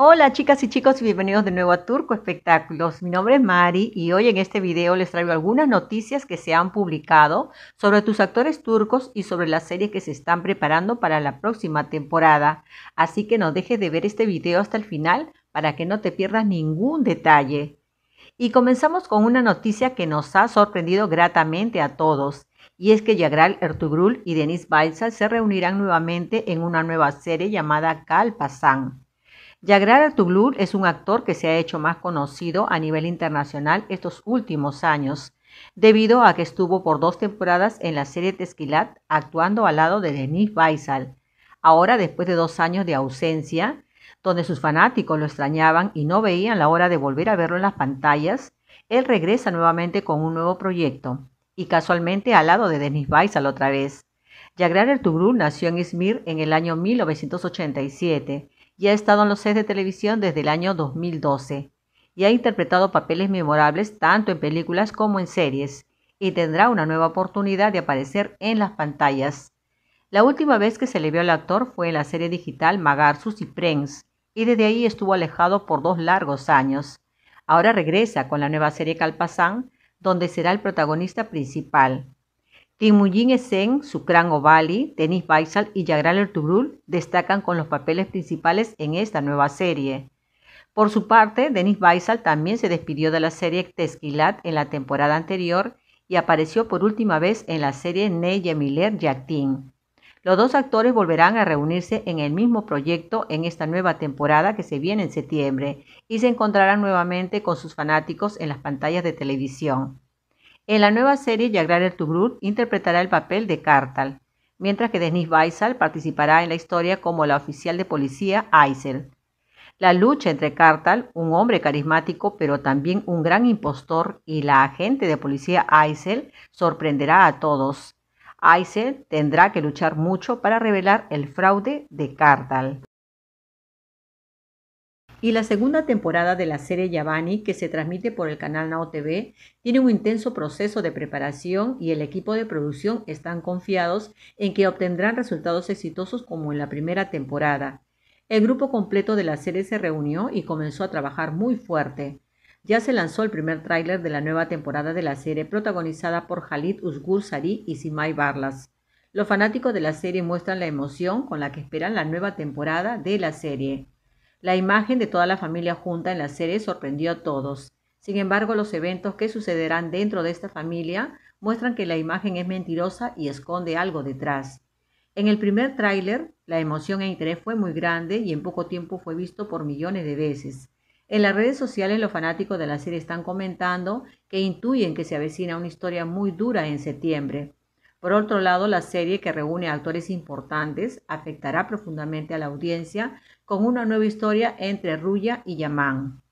Hola chicas y chicos y bienvenidos de nuevo a Turco Espectáculos. Mi nombre es Mari y hoy en este video les traigo algunas noticias que se han publicado sobre tus actores turcos y sobre las series que se están preparando para la próxima temporada. Así que no dejes de ver este video hasta el final para que no te pierdas ningún detalle. Y comenzamos con una noticia que nos ha sorprendido gratamente a todos. Y es que Yagral Ertugrul y Denis Baysal se reunirán nuevamente en una nueva serie llamada Kalpasan. Yagrar Tuglur es un actor que se ha hecho más conocido a nivel internacional estos últimos años, debido a que estuvo por dos temporadas en la serie Tesquilat actuando al lado de Denis Baisal. Ahora, después de dos años de ausencia, donde sus fanáticos lo extrañaban y no veían la hora de volver a verlo en las pantallas, él regresa nuevamente con un nuevo proyecto, y casualmente al lado de Denis Baisal otra vez. Yagrar Ertugrul nació en Izmir en el año 1987 ya ha estado en los sets de televisión desde el año 2012 y ha interpretado papeles memorables tanto en películas como en series y tendrá una nueva oportunidad de aparecer en las pantallas. La última vez que se le vio al actor fue en la serie digital Magarsus y Prenz. y desde ahí estuvo alejado por dos largos años. Ahora regresa con la nueva serie Calpazán, donde será el protagonista principal. Timuyín Esen, Sukran Ovali, Denis Baisal y Yagral Ertugrul destacan con los papeles principales en esta nueva serie. Por su parte, Denis Baisal también se despidió de la serie Tesquilat en la temporada anterior y apareció por última vez en la serie Ney Yemiler Yaktin. Los dos actores volverán a reunirse en el mismo proyecto en esta nueva temporada que se viene en septiembre y se encontrarán nuevamente con sus fanáticos en las pantallas de televisión. En la nueva serie, Yagrar Tugur interpretará el papel de Kartal, mientras que Denis Baisal participará en la historia como la oficial de policía Aysel. La lucha entre Kartal, un hombre carismático pero también un gran impostor, y la agente de policía Aysel, sorprenderá a todos. Aysel tendrá que luchar mucho para revelar el fraude de Kartal. Y la segunda temporada de la serie Yavani, que se transmite por el canal NaoTV, TV, tiene un intenso proceso de preparación y el equipo de producción están confiados en que obtendrán resultados exitosos como en la primera temporada. El grupo completo de la serie se reunió y comenzó a trabajar muy fuerte. Ya se lanzó el primer tráiler de la nueva temporada de la serie protagonizada por Khalid Usgur Sari y Simay Barlas. Los fanáticos de la serie muestran la emoción con la que esperan la nueva temporada de la serie. La imagen de toda la familia junta en la serie sorprendió a todos. Sin embargo, los eventos que sucederán dentro de esta familia muestran que la imagen es mentirosa y esconde algo detrás. En el primer tráiler, la emoción e interés fue muy grande y en poco tiempo fue visto por millones de veces. En las redes sociales los fanáticos de la serie están comentando que intuyen que se avecina una historia muy dura en septiembre. Por otro lado, la serie, que reúne actores importantes, afectará profundamente a la audiencia con una nueva historia entre Ruya y Yamán.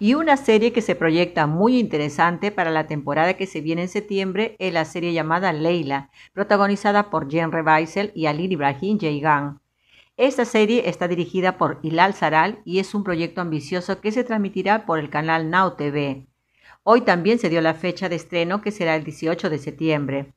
Y una serie que se proyecta muy interesante para la temporada que se viene en septiembre es la serie llamada Leila, protagonizada por Jen Revisel y Ali Ibrahim Jaygan. Esta serie está dirigida por Hilal Saral y es un proyecto ambicioso que se transmitirá por el canal Now TV. Hoy también se dio la fecha de estreno que será el 18 de septiembre.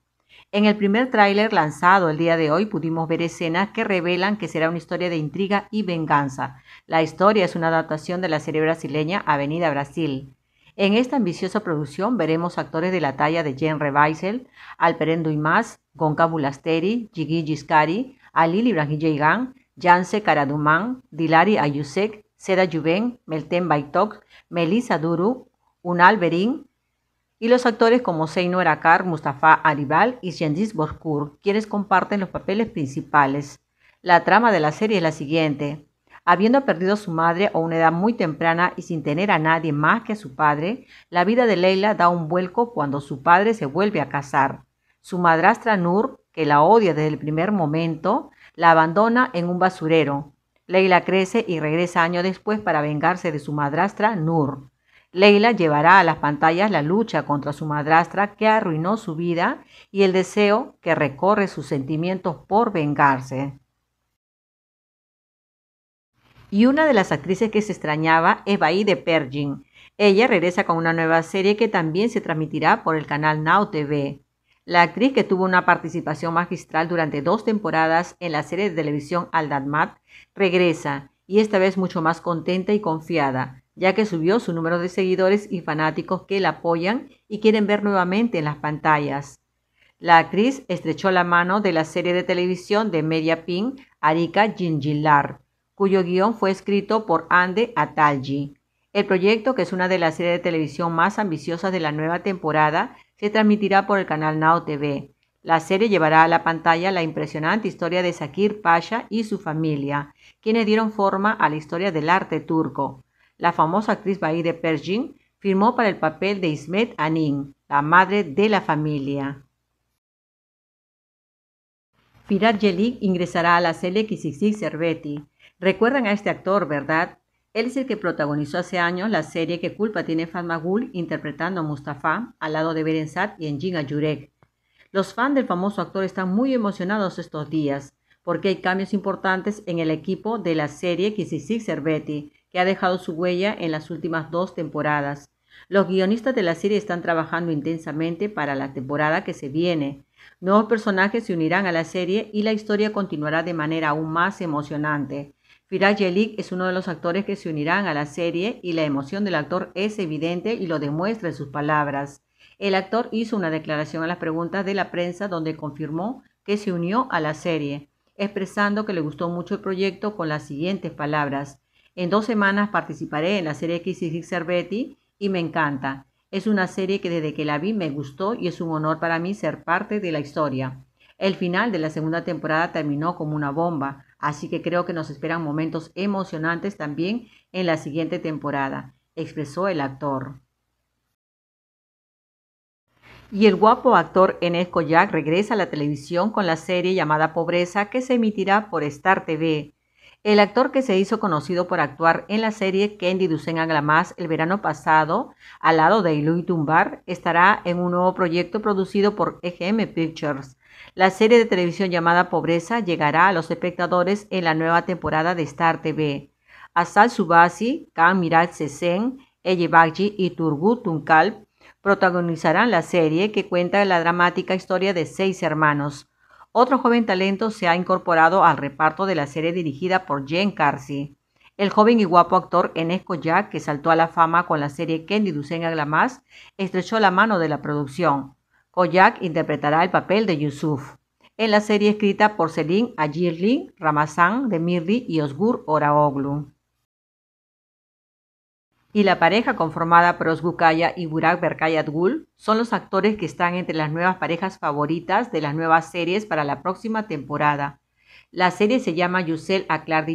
En el primer tráiler lanzado el día de hoy pudimos ver escenas que revelan que será una historia de intriga y venganza. La historia es una adaptación de la serie brasileña Avenida Brasil. En esta ambiciosa producción veremos actores de la talla de Jen Revisel, Alperendo Imas, Gonca Bulasteri, Jiggy Giscari, Alili Brahijeigan, Janse Karaduman, Dilari Ayusek, Seda Juven, Meltem Baitok, Melissa Duru, un alberín, y los actores como Seino Akar, Mustafa Aribal y Shendiz Borkur, quienes comparten los papeles principales. La trama de la serie es la siguiente. Habiendo perdido su madre a una edad muy temprana y sin tener a nadie más que a su padre, la vida de Leila da un vuelco cuando su padre se vuelve a casar. Su madrastra Nur, que la odia desde el primer momento, la abandona en un basurero. Leila crece y regresa años después para vengarse de su madrastra Nur. Leila llevará a las pantallas la lucha contra su madrastra que arruinó su vida y el deseo que recorre sus sentimientos por vengarse. Y una de las actrices que se extrañaba es Bahide de Pergin. Ella regresa con una nueva serie que también se transmitirá por el canal Now TV. La actriz que tuvo una participación magistral durante dos temporadas en la serie de televisión Al regresa, y esta vez mucho más contenta y confiada, ya que subió su número de seguidores y fanáticos que la apoyan y quieren ver nuevamente en las pantallas. La actriz estrechó la mano de la serie de televisión de Media Pink, Arika Jinjilar, cuyo guión fue escrito por Ande Atalji. El proyecto, que es una de las series de televisión más ambiciosas de la nueva temporada, se transmitirá por el canal Nao TV. La serie llevará a la pantalla la impresionante historia de Sakir Pasha y su familia, quienes dieron forma a la historia del arte turco la famosa actriz Bahide de Pershing firmó para el papel de Ismet Anin, la madre de la familia. Firat Yelik ingresará a la serie Kisixix Cervetti. Recuerdan a este actor, ¿verdad? Él es el que protagonizó hace años la serie que culpa tiene Magul interpretando a Mustafa al lado de Berensat y Enjin Ayurek. Los fans del famoso actor están muy emocionados estos días porque hay cambios importantes en el equipo de la serie Kisixix Cervetti que ha dejado su huella en las últimas dos temporadas. Los guionistas de la serie están trabajando intensamente para la temporada que se viene. Nuevos personajes se unirán a la serie y la historia continuará de manera aún más emocionante. Firat Yelik es uno de los actores que se unirán a la serie y la emoción del actor es evidente y lo demuestra en sus palabras. El actor hizo una declaración a las preguntas de la prensa donde confirmó que se unió a la serie, expresando que le gustó mucho el proyecto con las siguientes palabras. En dos semanas participaré en la serie X Cervetti y me encanta. Es una serie que desde que la vi me gustó y es un honor para mí ser parte de la historia. El final de la segunda temporada terminó como una bomba, así que creo que nos esperan momentos emocionantes también en la siguiente temporada, expresó el actor. Y el guapo actor Enesco Koyak regresa a la televisión con la serie llamada Pobreza que se emitirá por Star TV. El actor que se hizo conocido por actuar en la serie Candy a Glamas el verano pasado, al lado de Louis Tumbar estará en un nuevo proyecto producido por EGM Pictures. La serie de televisión llamada Pobreza llegará a los espectadores en la nueva temporada de Star TV. Asal Subasi, Khan Mirat Sesen, Bagji y Turgut Tunkal protagonizarán la serie que cuenta la dramática historia de seis hermanos. Otro joven talento se ha incorporado al reparto de la serie dirigida por Jen Carsey. El joven y guapo actor Enes Koyak, que saltó a la fama con la serie Candy Dusenga Glamas, estrechó la mano de la producción. Koyak interpretará el papel de Yusuf. En la serie escrita por Selim Ajirli, Ramazan Demirli y Osgur Oraoglu y la pareja conformada por Osgukaya y Burak Berkayat Gul son los actores que están entre las nuevas parejas favoritas de las nuevas series para la próxima temporada. La serie se llama Yusel Aklar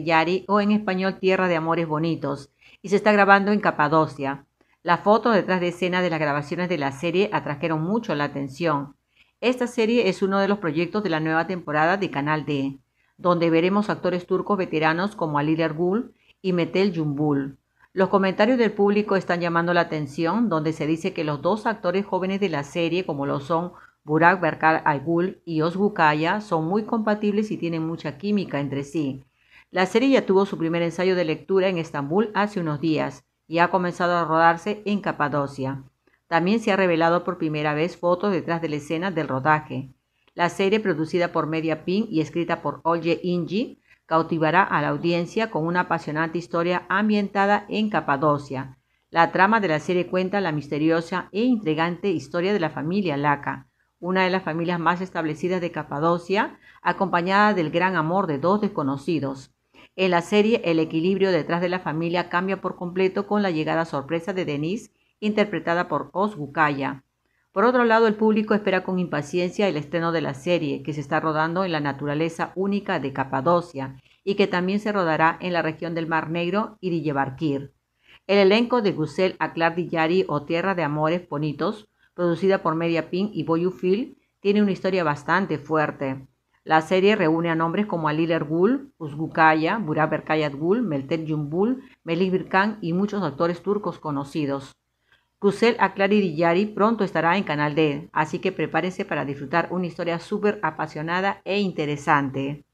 o en español Tierra de Amores Bonitos y se está grabando en Capadocia. Las fotos detrás de escena de las grabaciones de la serie atrajeron mucho la atención. Esta serie es uno de los proyectos de la nueva temporada de Canal D, donde veremos actores turcos veteranos como Ali Argul y Metel Yumbul. Los comentarios del público están llamando la atención, donde se dice que los dos actores jóvenes de la serie, como lo son Burak Berkar Aygul y Kaya, son muy compatibles y tienen mucha química entre sí. La serie ya tuvo su primer ensayo de lectura en Estambul hace unos días y ha comenzado a rodarse en Capadocia. También se ha revelado por primera vez fotos detrás de la escena del rodaje. La serie, producida por Media Pink y escrita por Olje Inji, cautivará a la audiencia con una apasionante historia ambientada en Capadocia. La trama de la serie cuenta la misteriosa e intrigante historia de la familia Laca, una de las familias más establecidas de Capadocia, acompañada del gran amor de dos desconocidos. En la serie, el equilibrio detrás de la familia cambia por completo con la llegada sorpresa de Denise, interpretada por Os por otro lado, el público espera con impaciencia el estreno de la serie, que se está rodando en la naturaleza única de Capadocia y que también se rodará en la región del Mar Negro y Diyarbakir. El elenco de Gusel Aklar Diyari o Tierra de Amores Bonitos, producida por Pin y Boyu Film, tiene una historia bastante fuerte. La serie reúne a nombres como Alil Ergul, Uzgukaya, Burak Berkayat Gul, Meltem Yumbul, Melih Birkan y muchos actores turcos conocidos. Clary Aclaridillari pronto estará en Canal D, así que prepárense para disfrutar una historia súper apasionada e interesante.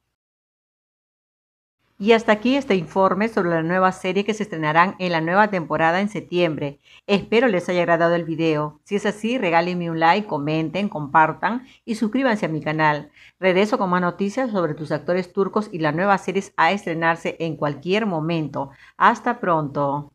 Y hasta aquí este informe sobre la nueva serie que se estrenarán en la nueva temporada en septiembre. Espero les haya agradado el video. Si es así, regálenme un like, comenten, compartan y suscríbanse a mi canal. Regreso con más noticias sobre tus actores turcos y las nuevas series a estrenarse en cualquier momento. Hasta pronto.